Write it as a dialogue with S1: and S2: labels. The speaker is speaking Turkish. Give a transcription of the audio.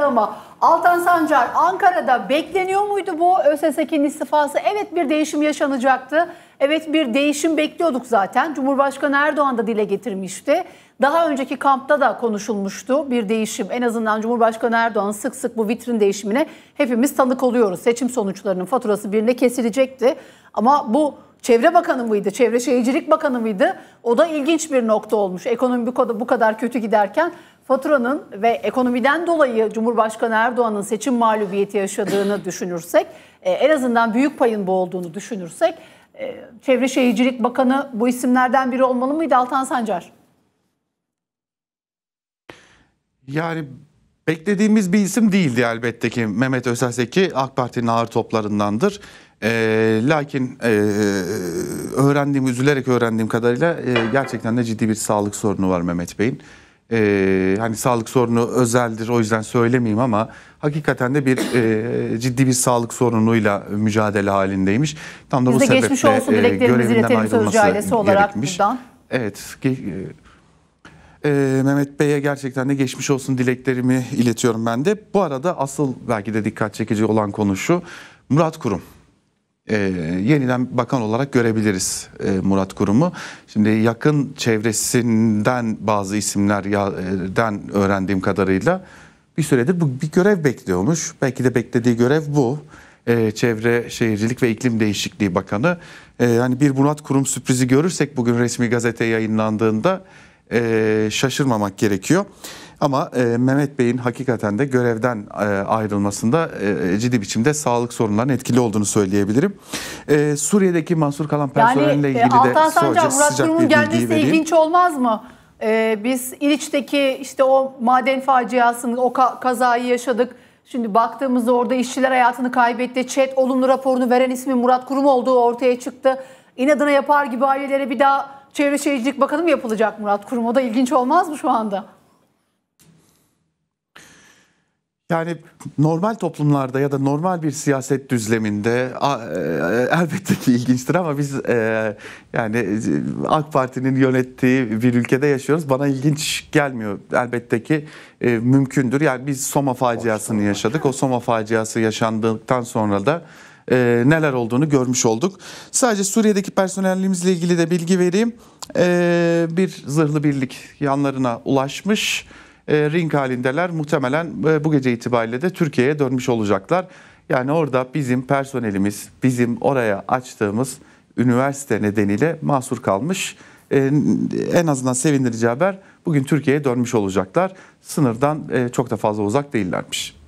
S1: açıkladı ama Altan Sancar Ankara'da bekleniyor muydu bu ÖSS'nin istifası? Evet bir değişim yaşanacaktı. Evet bir değişim bekliyorduk zaten. Cumhurbaşkanı Erdoğan da dile getirmişti. Daha önceki kampta da konuşulmuştu bir değişim. En azından Cumhurbaşkanı Erdoğan sık sık bu vitrin değişimine hepimiz tanık oluyoruz. Seçim sonuçlarının faturası birine kesilecekti. Ama bu Çevre Bakanı mıydı? Çevre Şehircilik Bakanı mıydı? O da ilginç bir nokta olmuş. Ekonomi bu kadar kötü giderken faturanın ve ekonomiden dolayı Cumhurbaşkanı Erdoğan'ın seçim mağlubiyeti yaşadığını düşünürsek, e, en azından büyük payın bu olduğunu düşünürsek, e, Çevre Şehircilik Bakanı bu isimlerden biri olmalı mıydı Altan Sancar?
S2: Yani beklediğimiz bir isim değildi elbette ki Mehmet Özaseki AK Parti'nin ağır toplarındandır. E, lakin e, öğrendiğim, üzülerek öğrendiğim kadarıyla e, gerçekten de ciddi bir sağlık sorunu var Mehmet Bey'in e, hani sağlık sorunu özeldir o yüzden söylemeyeyim ama hakikaten de bir e, ciddi bir sağlık sorunuyla mücadele halindeymiş. Tam da Biz bu sebeple geçmiş olsun e, dileklerimizi iletelim gerekmiş. buradan. Evet. Ge- e, e, Mehmet Bey'e gerçekten de geçmiş olsun dileklerimi iletiyorum ben de. Bu arada asıl belki de dikkat çekici olan konu şu. Murat Kurum e, yeniden bakan olarak görebiliriz e, Murat Kurum'u. Şimdi yakın çevresinden bazı isimlerden e, öğrendiğim kadarıyla bir süredir bu bir görev bekliyormuş. Belki de beklediği görev bu. Ee, Çevre Şehircilik ve İklim Değişikliği Bakanı. Ee, hani bir Murat Kurum sürprizi görürsek bugün resmi gazete yayınlandığında e, şaşırmamak gerekiyor. Ama e, Mehmet Bey'in hakikaten de görevden e, ayrılmasında e, e ciddi biçimde sağlık sorunlarının etkili olduğunu söyleyebilirim. E, Suriye'deki Mansur Kalan personelle yani, e, ilgili e, de soracağız. Murat Kurum'un gelmesi vereyim. ilginç
S1: olmaz mı? Ee, biz İliç'teki işte o maden faciasını, o ka- kazayı yaşadık. Şimdi baktığımızda orada işçiler hayatını kaybetti. Çet olumlu raporunu veren ismi Murat Kurum olduğu ortaya çıktı. İnadına yapar gibi ailelere bir daha Çevre Şehircilik Bakanı mı yapılacak Murat Kurum? O da ilginç olmaz mı şu anda?
S2: Yani normal toplumlarda ya da normal bir siyaset düzleminde e, elbette ki ilginçtir ama biz e, yani e, AK Parti'nin yönettiği bir ülkede yaşıyoruz. Bana ilginç gelmiyor elbette ki mümkündür. Yani biz Soma faciasını yaşadık. O Soma faciası yaşandıktan sonra da e, neler olduğunu görmüş olduk. Sadece Suriye'deki personelimizle ilgili de bilgi vereyim. E, bir zırhlı birlik yanlarına ulaşmış. E, ring halindeler. Muhtemelen e, bu gece itibariyle de Türkiye'ye dönmüş olacaklar. Yani orada bizim personelimiz, bizim oraya açtığımız üniversite nedeniyle mahsur kalmış. Ee, en azından sevindirici haber bugün Türkiye'ye dönmüş olacaklar. Sınırdan e, çok da fazla uzak değillermiş.